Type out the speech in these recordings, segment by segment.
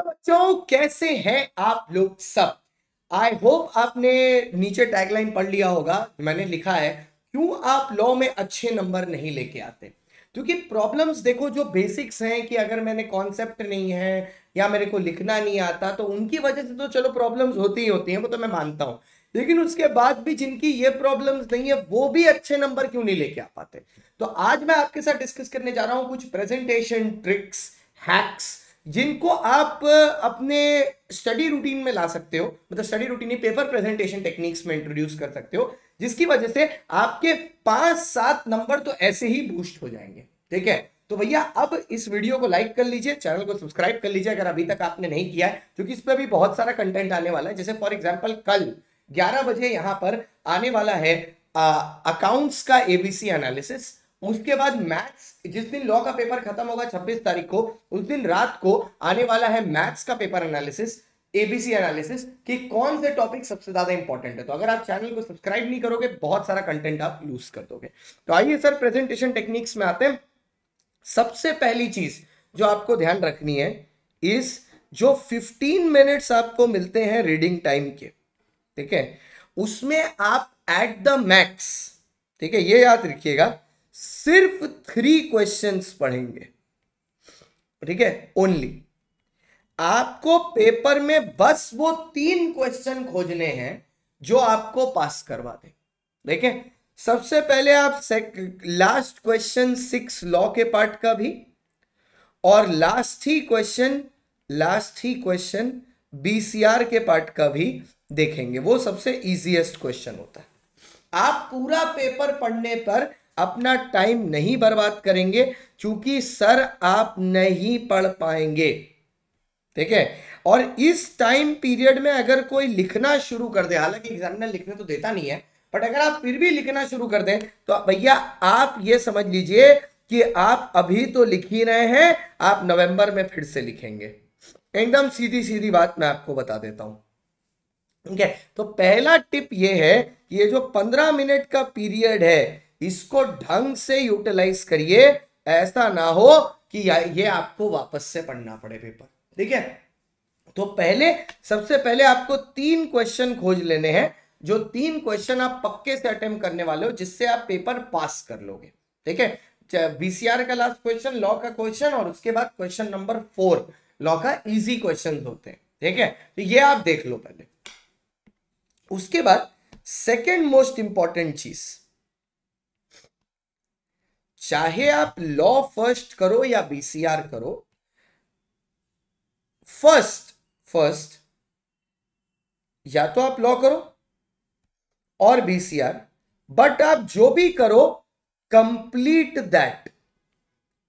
hello तो बच्चों कैसे हैं आप लोग सब आई होप आपने नीचे टैगलाइन पढ़ लिया होगा मैंने लिखा है क्यों आप लॉ में अच्छे नंबर नहीं लेके आते क्योंकि प्रॉब्लम्स देखो जो बेसिक्स हैं कि अगर मैंने कॉन्सेप्ट नहीं है या मेरे को लिखना नहीं आता तो उनकी वजह से तो चलो प्रॉब्लम्स होती ही होती हैं वो तो मैं मानता हूँ लेकिन उसके बाद भी जिनकी ये प्रॉब्लम्स नहीं है वो भी अच्छे नंबर क्यों नहीं लेके आ पाते तो आज मैं आपके साथ डिस्कस करने जा रहा हूँ कुछ प्रेजेंटेशन ट्रिक्स हैक्स जिनको आप अपने स्टडी रूटीन में ला सकते हो मतलब study routine paper presentation techniques में इंट्रोड्यूस कर सकते हो जिसकी वजह से आपके पांच सात नंबर तो ऐसे ही बूस्ट हो जाएंगे ठीक है तो भैया अब इस वीडियो को लाइक कर लीजिए चैनल को सब्सक्राइब कर लीजिए अगर अभी तक आपने नहीं किया है क्योंकि इस पर भी बहुत सारा कंटेंट आने वाला है जैसे फॉर एग्जाम्पल कल ग्यारह बजे यहां पर आने वाला है अकाउंट्स का एबीसी एनालिसिस उसके बाद मैथ्स जिस दिन लॉ का पेपर खत्म होगा 26 तारीख को उस दिन रात को आने वाला है मैथ्स का पेपर एनालिसिस एबीसी एनालिसिस कि कौन से टॉपिक सबसे ज्यादा इंपॉर्टेंट है तो अगर आप चैनल को सब्सक्राइब नहीं करोगे बहुत सारा कंटेंट आप लूज कर दोगे तो आइए सर प्रेजेंटेशन टेक्निक्स में आते हैं सबसे पहली चीज जो आपको ध्यान रखनी है इस जो 15 मिनट्स आपको मिलते हैं रीडिंग टाइम के ठीक है उसमें आप एट द मैक्स ठीक है ये याद रखिएगा सिर्फ थ्री क्वेश्चंस पढ़ेंगे ठीक है ओनली आपको पेपर में बस वो तीन क्वेश्चन खोजने हैं जो आपको पास करवा दें देखें सबसे पहले आप लास्ट क्वेश्चन सिक्स लॉ के पार्ट का भी और लास्ट ही क्वेश्चन लास्ट ही क्वेश्चन बीसीआर के पार्ट का भी देखेंगे वो सबसे इजीएस्ट क्वेश्चन होता है आप पूरा पेपर पढ़ने पर अपना टाइम नहीं बर्बाद करेंगे क्योंकि सर आप नहीं पढ़ पाएंगे ठीक है और इस टाइम पीरियड में अगर कोई लिखना शुरू कर दे हालांकि एग्जामिनर लिखने तो देता नहीं है बट अगर आप फिर भी लिखना शुरू कर दें तो भैया आप ये समझ लीजिए कि आप अभी तो लिख ही रहे हैं आप नवंबर में फिर से लिखेंगे एकदम सीधी सीधी बात मैं आपको बता देता हूं ठीक है तो पहला टिप ये है कि ये जो पंद्रह मिनट का पीरियड है इसको ढंग से यूटिलाइज करिए ऐसा ना हो कि ये आपको वापस से पढ़ना पड़े पेपर ठीक है तो पहले सबसे पहले आपको तीन क्वेश्चन खोज लेने हैं जो तीन क्वेश्चन आप पक्के से अटेम्प्ट करने वाले हो जिससे आप पेपर पास कर लोगे ठीक है बीसीआर का लास्ट क्वेश्चन लॉ का क्वेश्चन और उसके बाद क्वेश्चन नंबर फोर लॉ का इजी क्वेश्चन होते हैं ठीक है तो ये आप देख लो पहले उसके बाद सेकेंड मोस्ट इंपॉर्टेंट चीज चाहे आप लॉ फर्स्ट करो या बीसीआर करो फर्स्ट फर्स्ट या तो आप लॉ करो और बीसीआर बट आप जो भी करो कंप्लीट दैट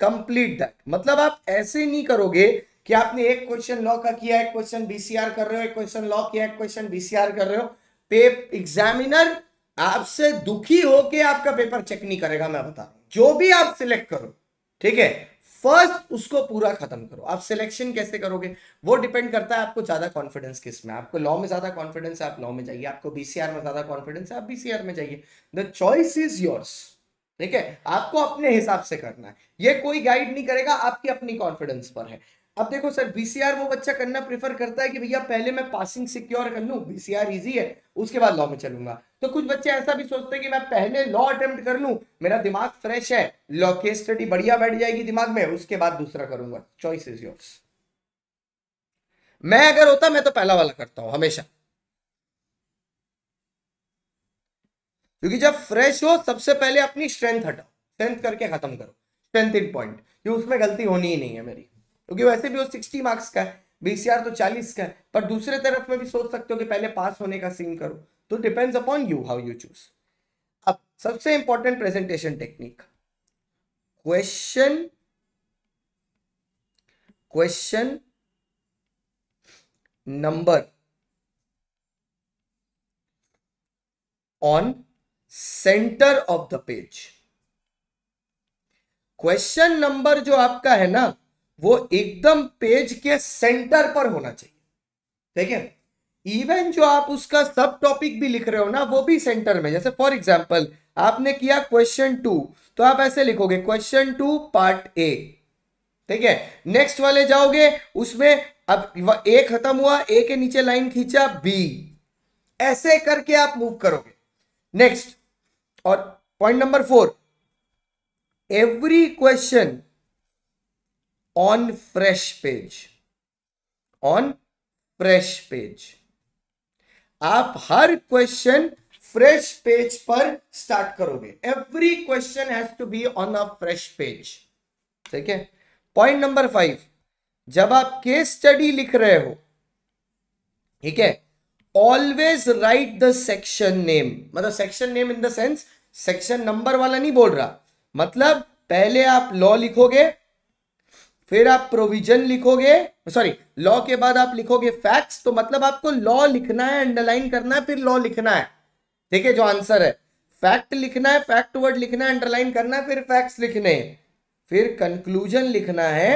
कंप्लीट दैट मतलब आप ऐसे नहीं करोगे कि आपने एक क्वेश्चन लॉ का किया एक क्वेश्चन बीसीआर कर रहे हो एक क्वेश्चन लॉ किया एक क्वेश्चन बीसीआर कर रहे हो पेप एग्जामिनर आपसे दुखी हो के आपका पेपर चेक नहीं करेगा मैं बता रहा हूं जो भी आप सिलेक्ट करो ठीक है फर्स्ट उसको पूरा खत्म करो आप सिलेक्शन कैसे करोगे वो डिपेंड करता है आपको ज्यादा कॉन्फिडेंस किस में आपको लॉ में ज्यादा कॉन्फिडेंस है आप लॉ में जाइए आपको बीसीआर में ज्यादा कॉन्फिडेंस है आप बीसीआर में जाइए द चॉइस इज योर्स ठीक है आपको अपने हिसाब से करना है ये कोई गाइड नहीं करेगा आपकी अपनी कॉन्फिडेंस पर है अब देखो सर बीसीआर वो बच्चा करना प्रिफर करता है कि भैया पहले मैं पासिंग सिक्योर कर लू बीसीआर इजी है उसके बाद लॉ में चलूंगा तो कुछ बच्चे ऐसा भी सोचते हैं कि मैं पहले लॉ अटेम्प्ट कर लूं मेरा दिमाग फ्रेश है लॉ के स्टडी बढ़िया बैठ जाएगी दिमाग में उसके बाद दूसरा करूंगा चॉइस इज योर्स मैं अगर होता मैं तो पहला वाला करता हूं हमेशा क्योंकि जब फ्रेश हो सबसे पहले अपनी स्ट्रेंथ हटाओ स्ट्रेंथ करके खत्म करो स्ट्रेंथ इन पॉइंट उसमें गलती होनी ही नहीं है मेरी क्योंकि वैसे भी वो सिक्सटी मार्क्स का है बीसीआर तो चालीस का है पर दूसरे तरफ में भी सोच सकते हो कि पहले पास होने का सीन करो तो depends upon you how you choose अब सबसे important presentation technique question question number on centre of the page question number जो आपका है ना वो एकदम पेज के सेंटर पर होना चाहिए ठीक है इवन जो आप उसका सब टॉपिक भी लिख रहे हो ना वो भी सेंटर में जैसे फॉर एग्जाम्पल आपने किया क्वेश्चन टू तो आप ऐसे लिखोगे क्वेश्चन टू पार्ट ए ठीक है नेक्स्ट वाले जाओगे उसमें अब ए खत्म हुआ ए के नीचे लाइन खींचा बी ऐसे करके आप मूव करोगे नेक्स्ट और point number four every question on fresh page on fresh page आप हर क्वेश्चन फ्रेश पेज पर स्टार्ट करोगे every question has to be on a fresh page ठीक है पॉइंट नंबर फाइव जब आप केस स्टडी लिख रहे हो ठीक है always write the section name मतलब section name in the sense section number वाला नहीं बोल रहा मतलब पहले आप लॉ लिखोगे फिर आप प्रोविजन लिखोगे सॉरी लॉ के बाद आप लिखोगे फैक्ट्स तो मतलब आपको लॉ लिखना है अंडरलाइन करना है फिर लॉ लिखना है ठीक है जो आंसर है फैक्ट लिखना है फैक्ट वर्ड लिखना है अंडरलाइन करना है फिर फैक्ट्स लिखने फिर कंक्लूजन लिखना है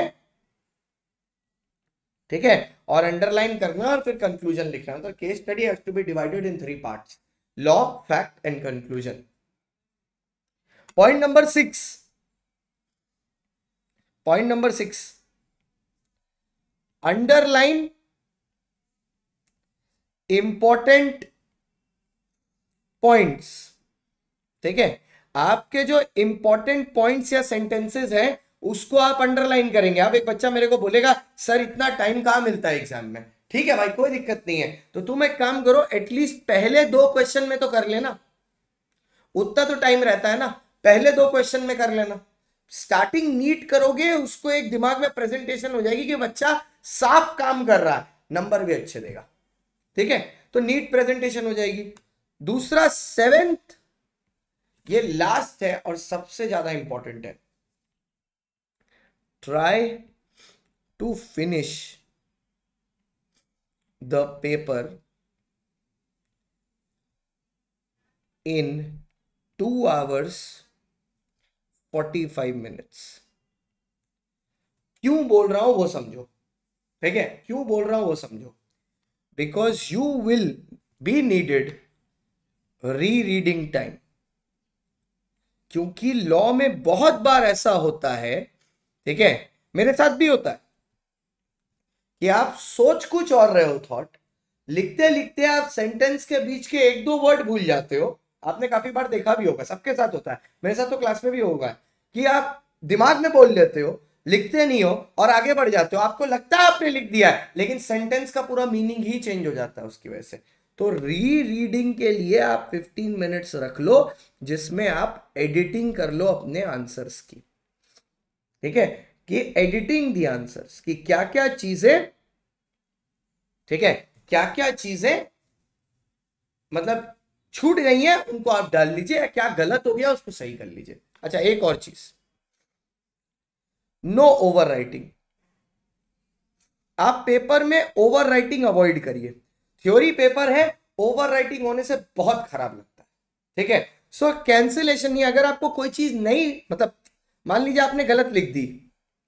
ठीक है और अंडरलाइन करना और फिर कंक्लूजन लिखना तो case study has to be divided in three parts law fact and conclusion point number six point number six underline important points ठीक है आपके जो इंपॉर्टेंट पॉइंट्स या सेंटेंसेस हैं उसको आप अंडरलाइन करेंगे अब एक बच्चा मेरे को बोलेगा सर इतना टाइम कहां मिलता है एग्जाम में ठीक है भाई कोई दिक्कत नहीं है तो तुम एक काम करो एटलीस्ट पहले दो क्वेश्चन में तो कर लेना उतना तो टाइम रहता है ना पहले दो क्वेश्चन में कर लेना स्टार्टिंग नीट करोगे उसको एक दिमाग में प्रेजेंटेशन हो जाएगी कि बच्चा साफ काम कर रहा है नंबर भी अच्छे देगा ठीक है तो नीट प्रेजेंटेशन हो जाएगी दूसरा सेवेंथ ये लास्ट है और सबसे ज्यादा इंपॉर्टेंट है try to finish the paper in two hours forty five minutes क्यों बोल रहा हूं वो समझो ठीक है क्यों बोल रहा हूं वो समझो because you will be needed re reading time क्योंकि लॉ में बहुत बार ऐसा होता है ठीक है मेरे साथ भी होता है कि आप सोच कुछ और रहे हो थॉट लिखते लिखते आप सेंटेंस के बीच के एक दो वर्ड भूल जाते हो आपने काफी बार देखा भी होगा सबके साथ होता है मेरे साथ तो क्लास में भी होगा कि आप दिमाग में बोल लेते हो लिखते नहीं हो और आगे बढ़ जाते हो आपको लगता है आपने लिख दिया है लेकिन सेंटेंस का पूरा मीनिंग ही चेंज हो जाता है उसकी वजह से तो री रीडिंग के लिए आप 15 मिनट्स रख लो जिसमें आप एडिटिंग कर लो अपने आंसर्स की ठीक है कि एडिटिंग दी आंसर्स की क्या क्या चीजें ठीक है क्या क्या चीजें मतलब छूट गई हैं उनको आप डाल लीजिए क्या गलत हो गया उसको सही कर लीजिए अच्छा एक और चीज नो ओवर राइटिंग आप पेपर में ओवर राइटिंग अवॉइड करिए थ्योरी पेपर है ओवर राइटिंग होने से बहुत खराब लगता है ठीक है सो कैंसिलेशन नहीं अगर आपको कोई चीज नहीं मतलब मान लीजिए आपने गलत लिख दी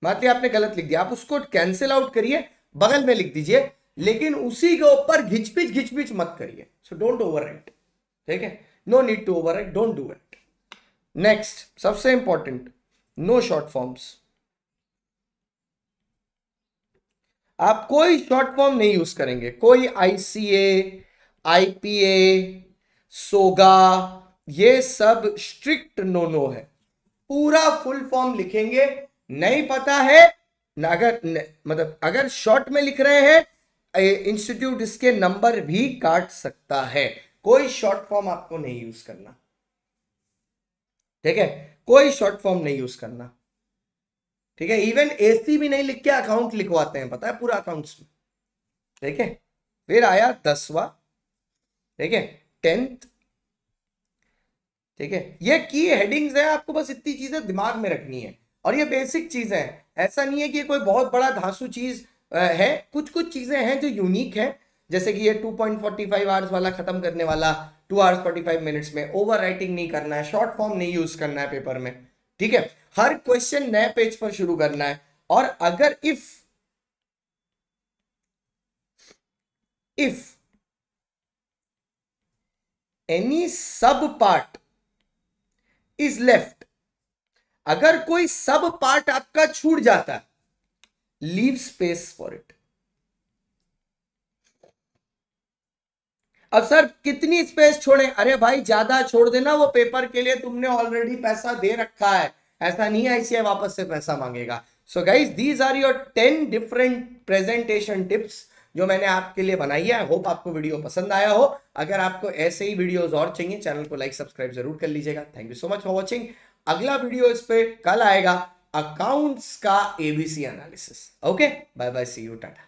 मान लीजिए आपने गलत लिख दिया आप उसको कैंसिल आउट करिए बगल में लिख दीजिए लेकिन उसी के ऊपर घिचपिच घिचपिच मत करिए सो डोंट ओवर राइट ठीक है no need to overwrite don't do it next सबसे इंपॉर्टेंट नो शॉर्ट फॉर्म्स आप कोई शॉर्ट फॉर्म नहीं यूज करेंगे कोई आईसीए आईपीए सोगा ये सब स्ट्रिक्ट नो नो है पूरा फुल फॉर्म लिखेंगे नहीं पता है अगर न, मतलब अगर शॉर्ट में लिख रहे हैं इंस्टीट्यूट इसके नंबर भी काट सकता है कोई शॉर्ट फॉर्म आपको नहीं यूज करना ठीक है कोई शॉर्ट फॉर्म नहीं यूज करना ठीक है इवन एसी भी नहीं लिख के अकाउंट लिखवाते हैं पता है पूरा अकाउंट्स में ठीक है फिर आया दसवा ठीक है टेंथ ठीक है ये की हेडिंग्स है आपको बस इतनी चीजें दिमाग में रखनी है और ये बेसिक चीजें हैं ऐसा नहीं है कि कोई बहुत बड़ा धांसू चीज है कुछ कुछ चीजें हैं जो यूनिक है जैसे कि ये 2.45 पॉइंट आवर्स वाला खत्म करने वाला टू आवर्स 45 मिनट्स में ओवर राइटिंग नहीं करना है शॉर्ट फॉर्म नहीं यूज करना है पेपर में ठीक है हर क्वेश्चन नए पेज पर शुरू करना है और अगर if if any sub part is left अगर कोई सब पार्ट आपका छूट जाता है लीव स्पेस फॉर इट अब सर कितनी स्पेस छोड़े अरे भाई ज्यादा छोड़ देना वो पेपर के लिए तुमने ऑलरेडी पैसा दे रखा है ऐसा नहीं इसे वापस से पैसा मांगेगा so guys these are your ten different presentation tips जो मैंने आपके लिए बनाई है होप आपको वीडियो पसंद आया हो अगर आपको ऐसे ही वीडियोस और चाहिए चैनल को लाइक सब्सक्राइब जरूर कर लीजिएगा thank you so much for watching अगला वीडियो इस पर कल आएगा अकाउंट्स का ABC analysis okay bye bye see you Tata